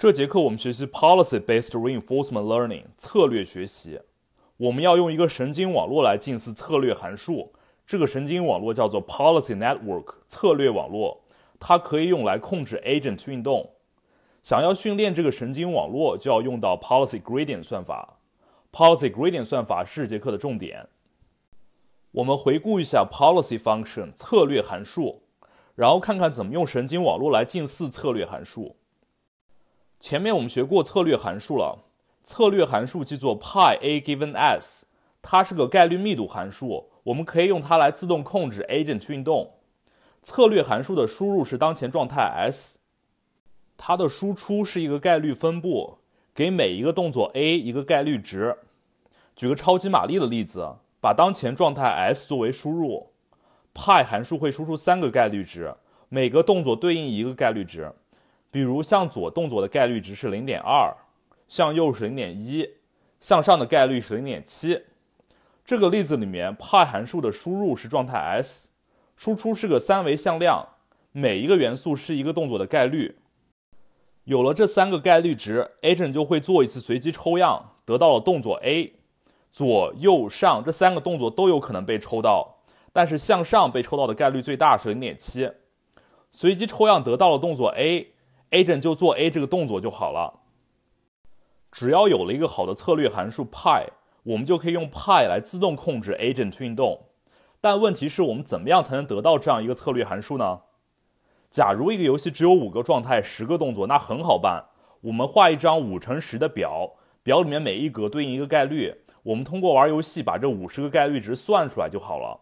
这节课我们学习 policy-based reinforcement learning 策略学习。我们要用一个神经网络来近似策略函数，这个神经网络叫做 policy network 策略网络，它可以用来控制 agent 运动。想要训练这个神经网络，就要用到 policy gradient 算法。policy gradient 算法是这节课的重点。我们回顾一下 policy function 策略函数，然后看看怎么用神经网络来近似策略函数。前面我们学过策略函数了，策略函数记作 pi a given s，它是个概率密度函数，我们可以用它来自动控制 agent 运动。策略函数的输入是当前状态 s，它的输出是一个概率分布，给每一个动作 a 一个概率值。举个超级玛丽的例子，把当前状态 s 作为输入 i 函数会输出三个概率值，每个动作对应一个概率值。比如向左动作的概率值是零点二，向右是零点一，向上的概率是零点七。这个例子里面 i 函数的输入是状态 s，输出是个三维向量，每一个元素是一个动作的概率。有了这三个概率值，agent 就会做一次随机抽样，得到了动作 a。左右上这三个动作都有可能被抽到，但是向上被抽到的概率最大是零点七。随机抽样得到了动作 a。Agent 就做 A 这个动作就好了。只要有了一个好的策略函数 pi，我们就可以用 pi 来自动控制 Agent 运动。但问题是我们怎么样才能得到这样一个策略函数呢？假如一个游戏只有五个状态、十个动作，那很好办，我们画一张五乘十的表，表里面每一格对应一个概率，我们通过玩游戏把这五十个概率值算出来就好了。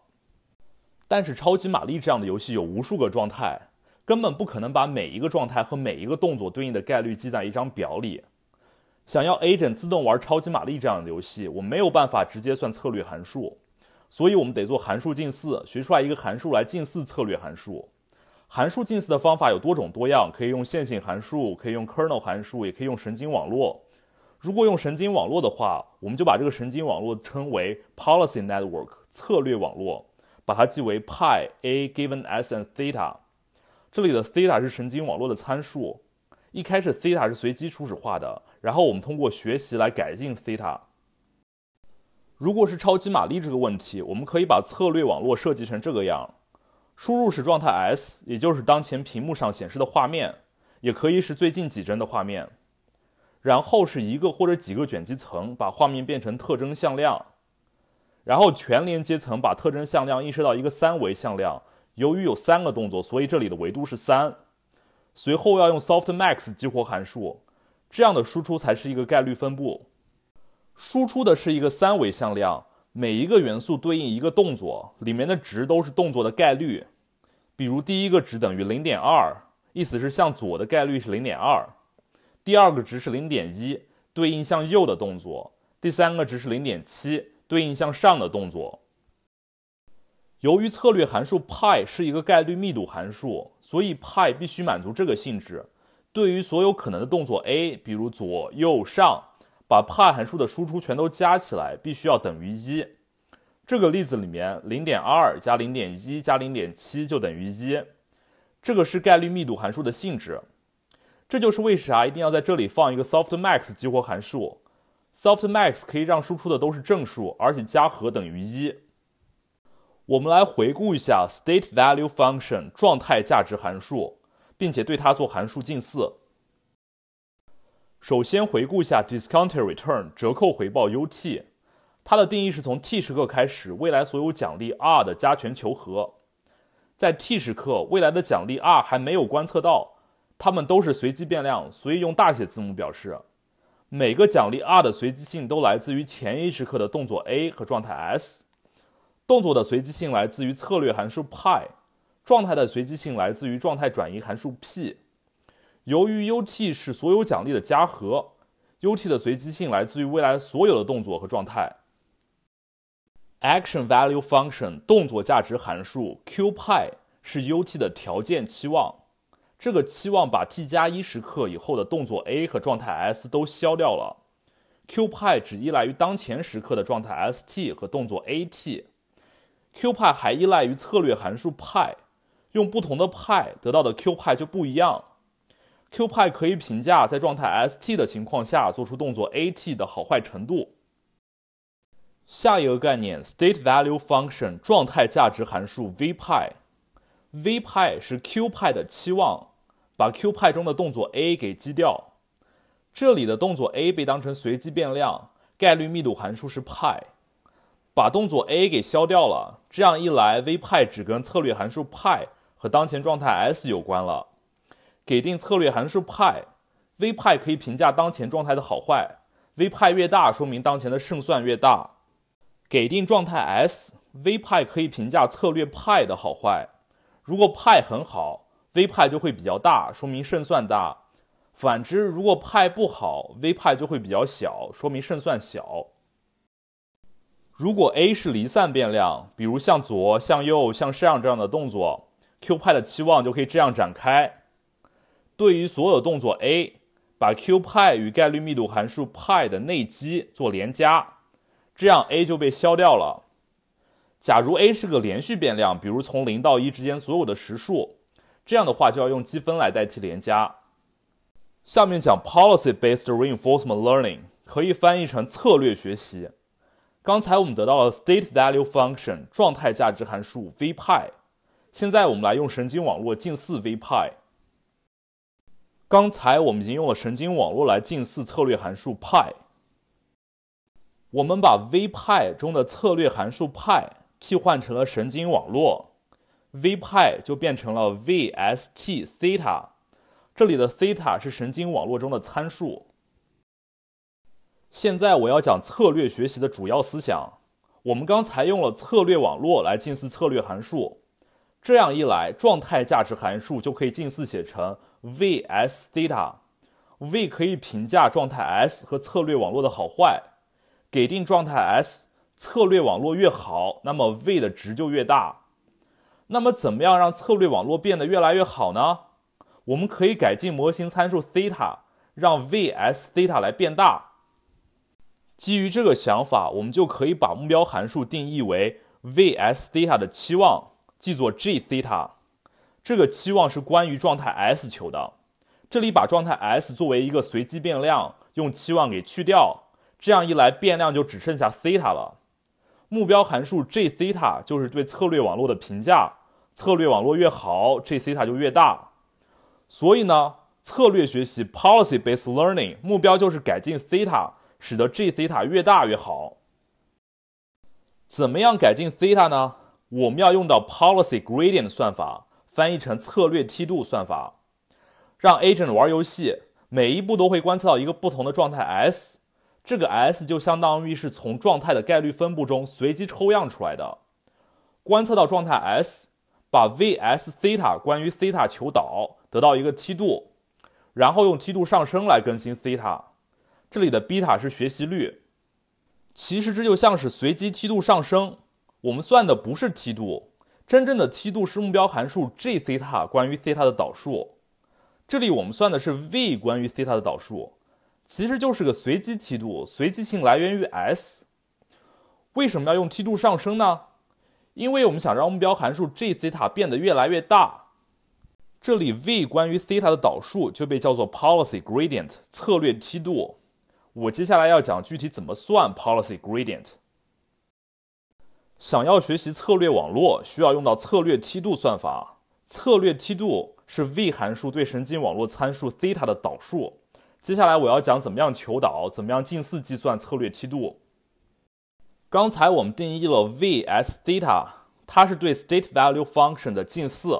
但是超级玛丽这样的游戏有无数个状态。根本不可能把每一个状态和每一个动作对应的概率记在一张表里。想要 agent 自动玩超级玛丽这样的游戏，我没有办法直接算策略函数，所以我们得做函数近似，学出来一个函数来近似策略函数。函数近似的方法有多种多样，可以用线性函数，可以用 kernel 函数，也可以用神经网络。如果用神经网络的话，我们就把这个神经网络称为 policy network 策略网络，把它记为 pi a given s and theta。这里的 theta 是神经网络的参数，一开始 theta 是随机初始化的，然后我们通过学习来改进 theta。如果是超级玛丽这个问题，我们可以把策略网络设计成这个样：输入是状态 s，也就是当前屏幕上显示的画面，也可以是最近几帧的画面，然后是一个或者几个卷积层把画面变成特征向量，然后全连接层把特征向量映射到一个三维向量。由于有三个动作，所以这里的维度是三。随后要用 Softmax 激活函数，这样的输出才是一个概率分布。输出的是一个三维向量，每一个元素对应一个动作，里面的值都是动作的概率。比如第一个值等于零点二，意思是向左的概率是零点二；第二个值是零点一，对应向右的动作；第三个值是零点七，对应向上的动作。由于策略函数派是一个概率密度函数，所以派必须满足这个性质：对于所有可能的动作 a，比如左右上，把派函数的输出全都加起来，必须要等于一。这个例子里面，0.2加0.1加0.7就等于一。这个是概率密度函数的性质。这就是为啥一定要在这里放一个 Softmax 激活函数。Softmax 可以让输出的都是正数，而且加和等于一。我们来回顾一下 state value function 状态价值函数，并且对它做函数近似。首先回顾一下 discounted return 折扣回报 U_t，它的定义是从 t 时刻开始未来所有奖励 r 的加权求和。在 t 时刻，未来的奖励 r 还没有观测到，它们都是随机变量，所以用大写字母表示。每个奖励 r 的随机性都来自于前一时刻的动作 a 和状态 s。动作的随机性来自于策略函数派，状态的随机性来自于状态转移函数 p。由于 ut 是所有奖励的加和，ut 的随机性来自于未来所有的动作和状态。Action value function 动作价值函数 q pi 是 ut 的条件期望，这个期望把 t 加一时刻以后的动作 a 和状态 s 都消掉了 q pi 只依赖于当前时刻的状态 st 和动作 at。Q 派还依赖于策略函数派，用不同的派得到的 Q 派就不一样。Q 派可以评价在状态 st 的情况下做出动作 at 的好坏程度。下一个概念，state value function 状态价值函数 v 派，v 派是 Q 派的期望，把 Q 派中的动作 a 给基掉，这里的动作 a 被当成随机变量，概率密度函数是派。把动作 a 给消掉了，这样一来，v 派只跟策略函数派和当前状态 s 有关了。给定策略函数派，v 派可以评价当前状态的好坏，v 派越大，说明当前的胜算越大。给定状态 s，v 派可以评价策略派的好坏。如果派很好，v 派就会比较大，说明胜算大；反之，如果派不好，v 派就会比较小，说明胜算小。如果 a 是离散变量，比如向左、向右、向上这样的动作，Q 派的期望就可以这样展开。对于所有动作 a，把 Q 派与概率密度函数派的内积做连加，这样 a 就被消掉了。假如 a 是个连续变量，比如从零到一之间所有的实数，这样的话就要用积分来代替连加。下面讲 policy based reinforcement learning，可以翻译成策略学习。刚才我们得到了 state value function 状态价值函数 v pi，现在我们来用神经网络近似 v pi。刚才我们已经用了神经网络来近似策略函数 pi，我们把 v pi 中的策略函数 pi 替换成了神经网络，v pi 就变成了 v s t theta，这里的 theta 是神经网络中的参数。现在我要讲策略学习的主要思想。我们刚才用了策略网络来近似策略函数，这样一来，状态价值函数就可以近似写成 V s theta。V 可以评价状态 s 和策略网络的好坏。给定状态 s，策略网络越好，那么 V 的值就越大。那么，怎么样让策略网络变得越来越好呢？我们可以改进模型参数 theta，让 V s theta 来变大。基于这个想法，我们就可以把目标函数定义为 V s theta 的期望，记作 g theta。这个期望是关于状态 s 求的。这里把状态 s 作为一个随机变量，用期望给去掉。这样一来，变量就只剩下 theta 了。目标函数 g theta 就是对策略网络的评价，策略网络越好 g theta 就越大。所以呢，策略学习 （Policy Based Learning） 目标就是改进 theta。使得 g theta 越大越好。怎么样改进 theta 呢？我们要用到 policy gradient 算法，翻译成策略梯度算法，让 agent 玩游戏，每一步都会观测到一个不同的状态 s，这个 s 就相当于是从状态的概率分布中随机抽样出来的。观测到状态 s，把 v s theta 关于 theta 求导，得到一个梯度，然后用梯度上升来更新 theta。这里的贝塔是学习率，其实这就像是随机梯度上升。我们算的不是梯度，真正的梯度是目标函数 g 西塔关于西塔的导数。这里我们算的是 v 关于西塔的导数，其实就是个随机梯度。随机性来源于 s。为什么要用梯度上升呢？因为我们想让目标函数 g 西塔变得越来越大。这里 v 关于西塔的导数就被叫做 policy gradient 策略梯度。我接下来要讲具体怎么算 policy gradient。想要学习策略网络，需要用到策略梯度算法。策略梯度是 v 函数对神经网络参数 theta 的导数。接下来我要讲怎么样求导，怎么样近似计算策略梯度。刚才我们定义了 v s theta，它是对 state value function 的近似。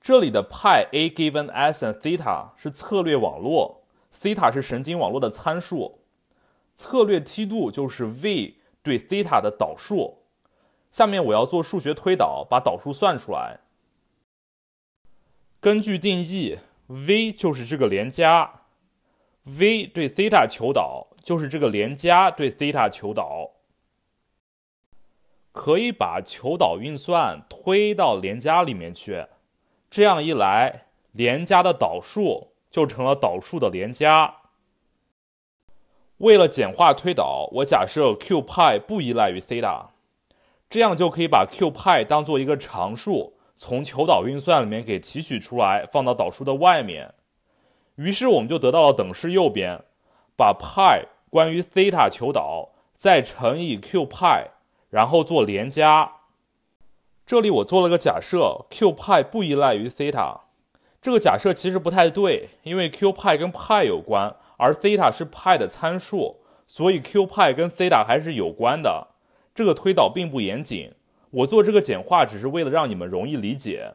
这里的 pi a given s and theta 是策略网络。西塔是神经网络的参数，策略梯度就是 v 对西塔的导数。下面我要做数学推导，把导数算出来。根据定义，v 就是这个连加，v 对西塔求导就是这个连加对西塔求导，可以把求导运算推到连加里面去。这样一来，连加的导数。就成了导数的连加。为了简化推导，我假设 q 派不依赖于 theta，这样就可以把 q 派当做一个常数，从求导运算里面给提取出来，放到导数的外面。于是我们就得到了等式右边，把派关于 theta 求导，再乘以 q 派，然后做连加。这里我做了个假设，q 派不依赖于 theta。这个假设其实不太对，因为 q 派跟派有关，而 theta 是派的参数，所以 q 派跟 theta 还是有关的。这个推导并不严谨，我做这个简化只是为了让你们容易理解。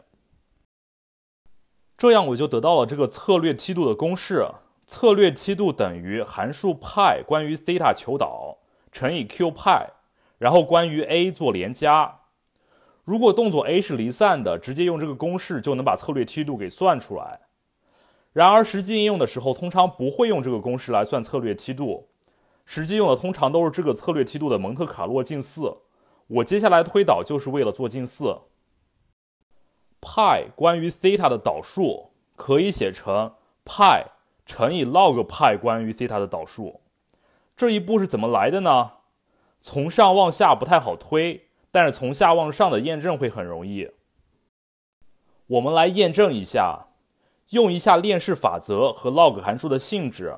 这样我就得到了这个策略梯度的公式：策略梯度等于函数派关于 theta 求导乘以 q 派，然后关于 a 做连加。如果动作 a 是离散的，直接用这个公式就能把策略梯度给算出来。然而实际应用的时候，通常不会用这个公式来算策略梯度，实际用的通常都是这个策略梯度的蒙特卡洛近似。我接下来推导就是为了做近似。派关于西塔的导数可以写成派乘以 log 派关于西塔的导数。这一步是怎么来的呢？从上往下不太好推。但是从下往上的验证会很容易。我们来验证一下，用一下链式法则和 log 函数的性质。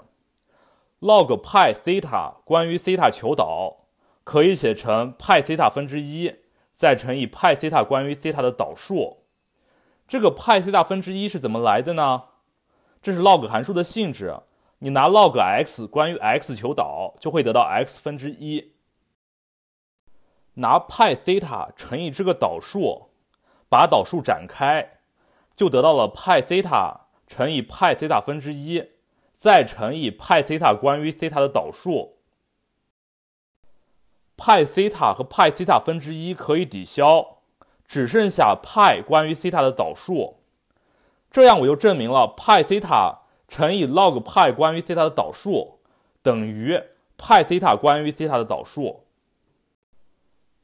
log 派西 theta 关于 theta 求导，可以写成派西 theta 分之一再乘以派西 theta 关于 theta 的导数。这个派西 theta 分之一是怎么来的呢？这是 log 函数的性质，你拿 log x 关于 x 求导，就会得到 x 分之一。拿派西塔乘以这个导数，把导数展开，就得到了派西塔乘以派西塔分之一，再乘以派西塔关于西塔的导数。派西塔和派西塔分之一可以抵消，只剩下派关于西塔的导数。这样我就证明了派西塔乘以 log 派关于西塔的导数等于派西塔关于西塔的导数。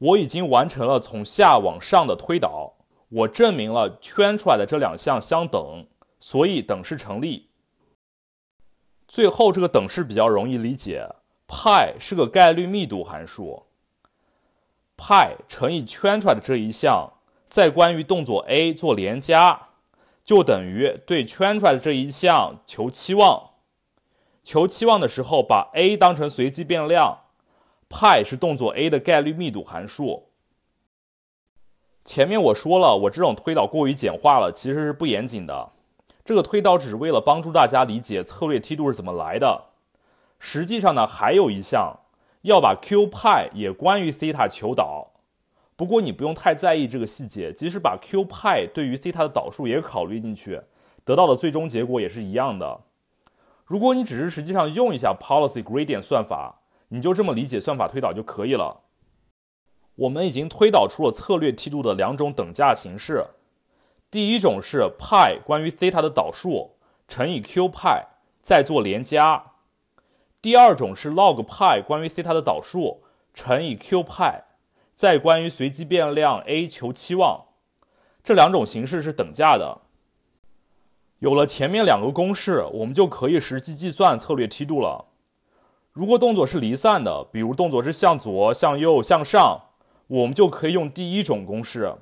我已经完成了从下往上的推导，我证明了圈出来的这两项相等，所以等式成立。最后这个等式比较容易理解，派是个概率密度函数，派乘以圈出来的这一项，再关于动作 A 做连加，就等于对圈出来的这一项求期望。求期望的时候，把 A 当成随机变量。派是动作 a 的概率密度函数。前面我说了，我这种推导过于简化了，其实是不严谨的。这个推导只是为了帮助大家理解策略梯度是怎么来的。实际上呢，还有一项要把 q 派也关于 theta 求导。不过你不用太在意这个细节，即使把 q 派对于 theta 的导数也考虑进去，得到的最终结果也是一样的。如果你只是实际上用一下 policy gradient 算法。你就这么理解算法推导就可以了。我们已经推导出了策略梯度的两种等价形式，第一种是派关于西塔的导数乘以 q 派再做连加，第二种是 log 派关于西塔的导数乘以 q 派再关于随机变量 a 求期望，这两种形式是等价的。有了前面两个公式，我们就可以实际计算策略梯度了。如果动作是离散的，比如动作是向左、向右、向上，我们就可以用第一种公式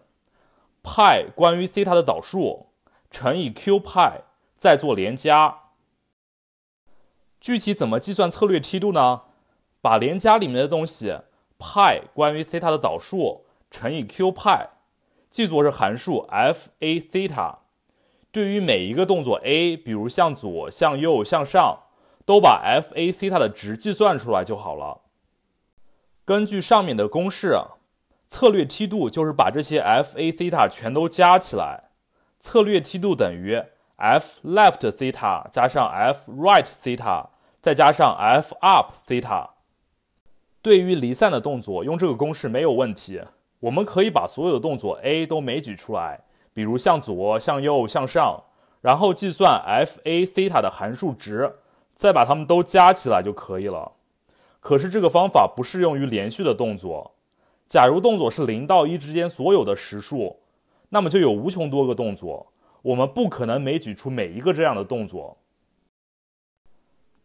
派关于塔的导数乘以 q 派，再做连加。具体怎么计算策略梯度呢？把连加里面的东西派关于塔的导数乘以 q 派，记作是函数 f a 塔。对于每一个动作 a，比如向左、向右、向上。都把 f a 西塔的值计算出来就好了。根据上面的公式，策略梯度就是把这些 f a 西塔全都加起来，策略梯度等于 f left 西塔加上 f right 西塔再加上 f up 西塔。对于离散的动作，用这个公式没有问题。我们可以把所有的动作 a 都枚举出来，比如向左、向右、向上，然后计算 f a 西塔的函数值。再把它们都加起来就可以了。可是这个方法不适用于连续的动作。假如动作是零到一之间所有的实数，那么就有无穷多个动作，我们不可能每举出每一个这样的动作。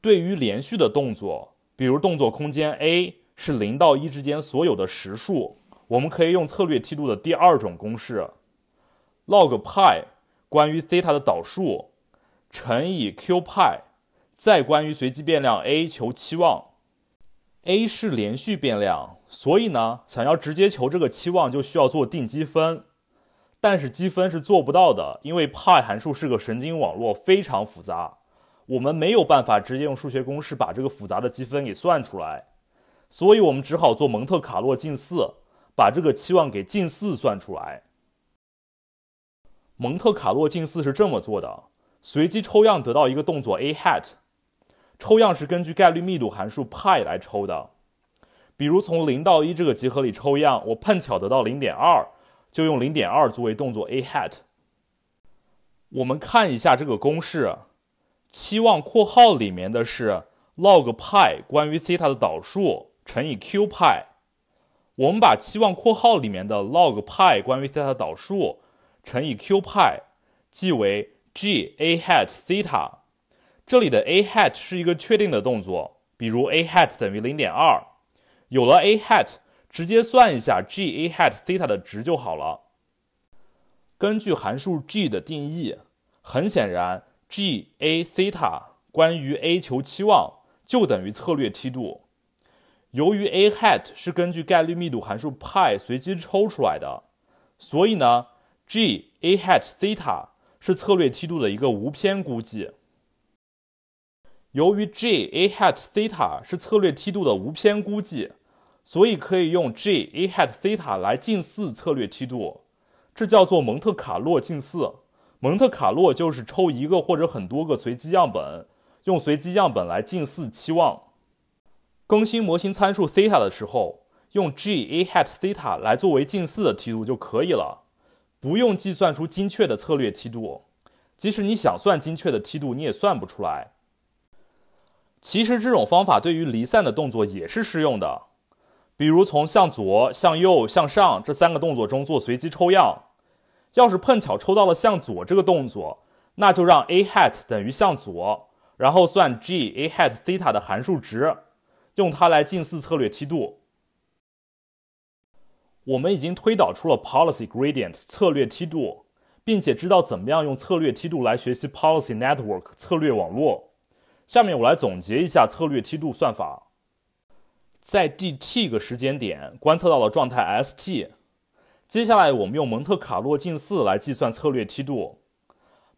对于连续的动作，比如动作空间 A 是零到一之间所有的实数，我们可以用策略梯度的第二种公式：log 派关于 zeta 的导数乘以 q 派再关于随机变量 A 求期望，A 是连续变量，所以呢，想要直接求这个期望，就需要做定积分，但是积分是做不到的，因为 Pi 函数是个神经网络，非常复杂，我们没有办法直接用数学公式把这个复杂的积分给算出来，所以我们只好做蒙特卡洛近似，把这个期望给近似算出来。蒙特卡洛近似是这么做的：随机抽样得到一个动作 A hat。抽样是根据概率密度函数派来抽的，比如从零到一这个集合里抽样，我碰巧得到零点二，就用零点二作为动作 a hat。我们看一下这个公式，期望括号里面的是 l o g 派关于西塔的导数乘以 q 派。我们把期望括号里面的 l o g 派关于西塔导数乘以 q 派，即为 g a hat 西塔。这里的 a hat 是一个确定的动作，比如 a hat 等于0.2，有了 a hat，直接算一下 g a hat theta 的值就好了。根据函数 g 的定义，很显然 g a theta 关于 a 求期望就等于策略梯度。由于 a hat 是根据概率密度函数 pi 随机抽出来的，所以呢 g a hat theta 是策略梯度的一个无偏估计。由于 g a hat theta 是策略梯度的无偏估计，所以可以用 g a hat theta 来近似策略梯度，这叫做蒙特卡洛近似。蒙特卡洛就是抽一个或者很多个随机样本，用随机样本来近似期望。更新模型参数 theta 的时候，用 g a hat theta 来作为近似的梯度就可以了，不用计算出精确的策略梯度。即使你想算精确的梯度，你也算不出来。其实这种方法对于离散的动作也是适用的，比如从向左、向右、向上这三个动作中做随机抽样，要是碰巧抽到了向左这个动作，那就让 a hat 等于向左，然后算 g a hat theta 的函数值，用它来近似策略梯度。我们已经推导出了 policy gradient 策略梯度，并且知道怎么样用策略梯度来学习 policy network 策略网络。下面我来总结一下策略梯度算法。在第 t 个时间点观测到了状态 st，接下来我们用蒙特卡洛近似来计算策略梯度，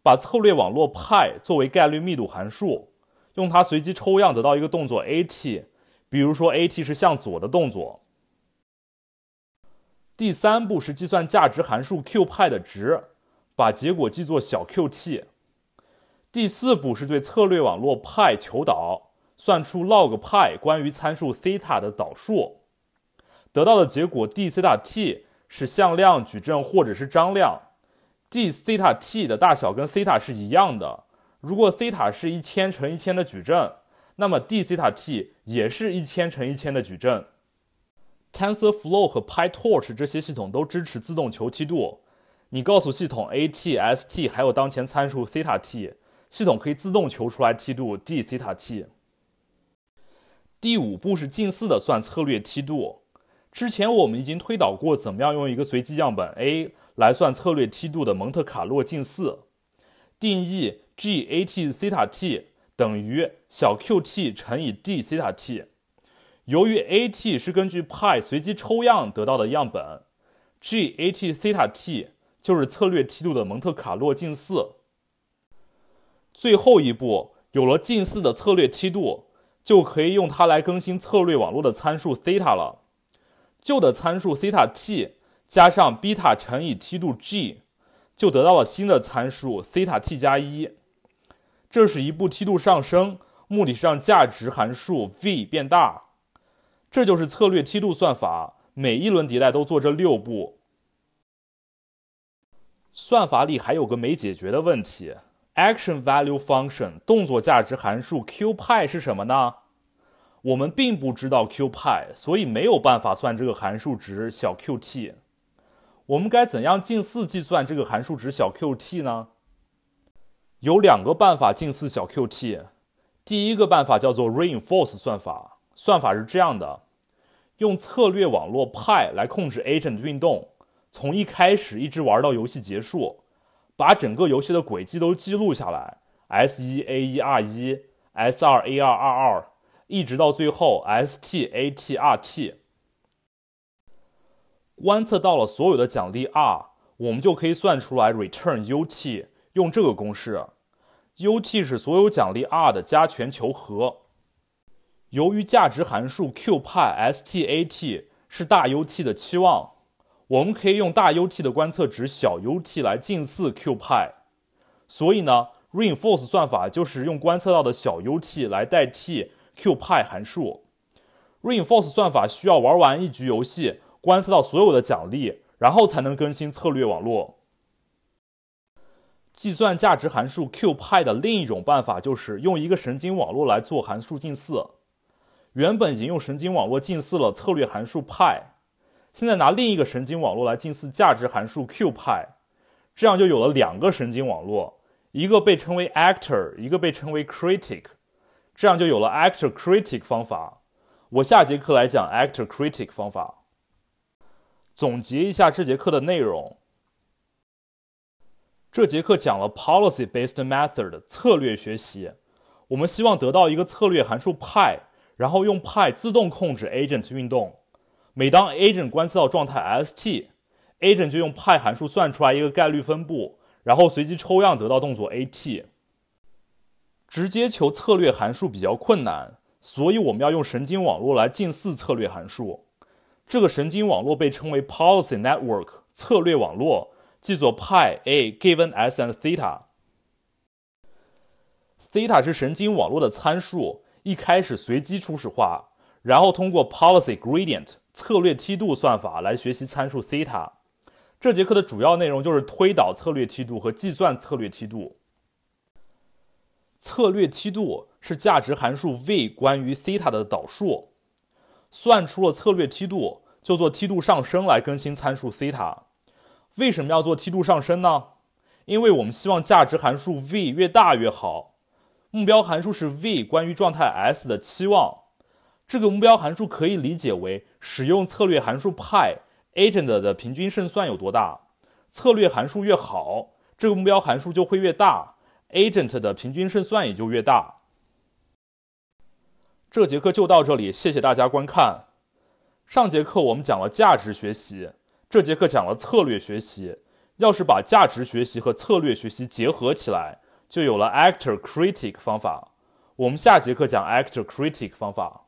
把策略网络派作为概率密度函数，用它随机抽样得到一个动作 at，比如说 at 是向左的动作。第三步是计算价值函数 q 派的值，把结果记作小 qt。第四步是对策略网络派求导，算出 log 派关于参数西塔的导数，得到的结果 d 西塔 t 是向量、矩阵或者是张量，d 西塔 t 的大小跟西塔是一样的。如果西塔是一千乘一千的矩阵，那么 d 西塔 t 也是一千乘一千的矩阵。TensorFlow 和 PyTorch 这些系统都支持自动求梯度，你告诉系统 a、t、s、t 还有当前参数西塔 t。系统可以自动求出来梯度 d 西塔 t。第五步是近似的算策略梯度。之前我们已经推导过怎么样用一个随机样本 a 来算策略梯度的蒙特卡洛近似。定义 g a t 西塔 t 等于小 q t 乘以 d 西塔 t。由于 a t 是根据 pi 随机抽样得到的样本，g a t 西塔 t 就是策略梯度的蒙特卡洛近似。最后一步，有了近似的策略梯度，就可以用它来更新策略网络的参数 theta 了。旧的参数 theta_t 加上 beta 乘以梯度 g，就得到了新的参数 theta_t 加一。这是一步梯度上升，目的是让价值函数 v 变大。这就是策略梯度算法，每一轮迭代都做这六步。算法里还有个没解决的问题。Action Value Function 动作价值函数 Q 派是什么呢？我们并不知道 Q 派，所以没有办法算这个函数值小 Q T。我们该怎样近似计算这个函数值小 Q T 呢？有两个办法近似小 Q T。第一个办法叫做 Reinforce 算法，算法是这样的：用策略网络派来控制 agent 运动，从一开始一直玩到游戏结束。把整个游戏的轨迹都记录下来，s 一 a 一 r 一 s 二 a 二 r 二，一直到最后 s t a t r t，观测到了所有的奖励 r，我们就可以算出来 return u t，用这个公式，u t 是所有奖励 r 的加权求和。由于价值函数 q 派 s t a t 是大 u t 的期望。我们可以用大 U T 的观测值小 U T 来近似 Q π，所以呢，Reinforce 算法就是用观测到的小 U T 来代替 Q π 函数。Reinforce 算法需要玩完一局游戏，观测到所有的奖励，然后才能更新策略网络。计算价值函数 Q π 的另一种办法就是用一个神经网络来做函数近似。原本用神经网络近似了策略函数 π。现在拿另一个神经网络来近似价值函数 Qπ，这样就有了两个神经网络，一个被称为 Actor，一个被称为 Critic，这样就有了 Actor-Critic 方法。我下节课来讲 Actor-Critic 方法。总结一下这节课的内容，这节课讲了 Policy-based method 策略学习，我们希望得到一个策略函数派，然后用派自动控制 Agent 运动。每当 agent 观测到状态 s_t，agent 就用派函数算出来一个概率分布，然后随机抽样得到动作 a_t。直接求策略函数比较困难，所以我们要用神经网络来近似策略函数。这个神经网络被称为 policy network，策略网络，记作派 a given s and theta。theta 是神经网络的参数，一开始随机初始化，然后通过 policy gradient。策略梯度算法来学习参数西塔。这节课的主要内容就是推导策略梯度和计算策略梯度。策略梯度是价值函数 V 关于西塔的导数。算出了策略梯度，就做梯度上升来更新参数西塔。为什么要做梯度上升呢？因为我们希望价值函数 V 越大越好。目标函数是 V 关于状态 S 的期望。这个目标函数可以理解为。使用策略函数派 agent 的平均胜算有多大？策略函数越好，这个目标函数就会越大，agent 的平均胜算也就越大。这节课就到这里，谢谢大家观看。上节课我们讲了价值学习，这节课讲了策略学习。要是把价值学习和策略学习结合起来，就有了 actor critic 方法。我们下节课讲 actor critic 方法。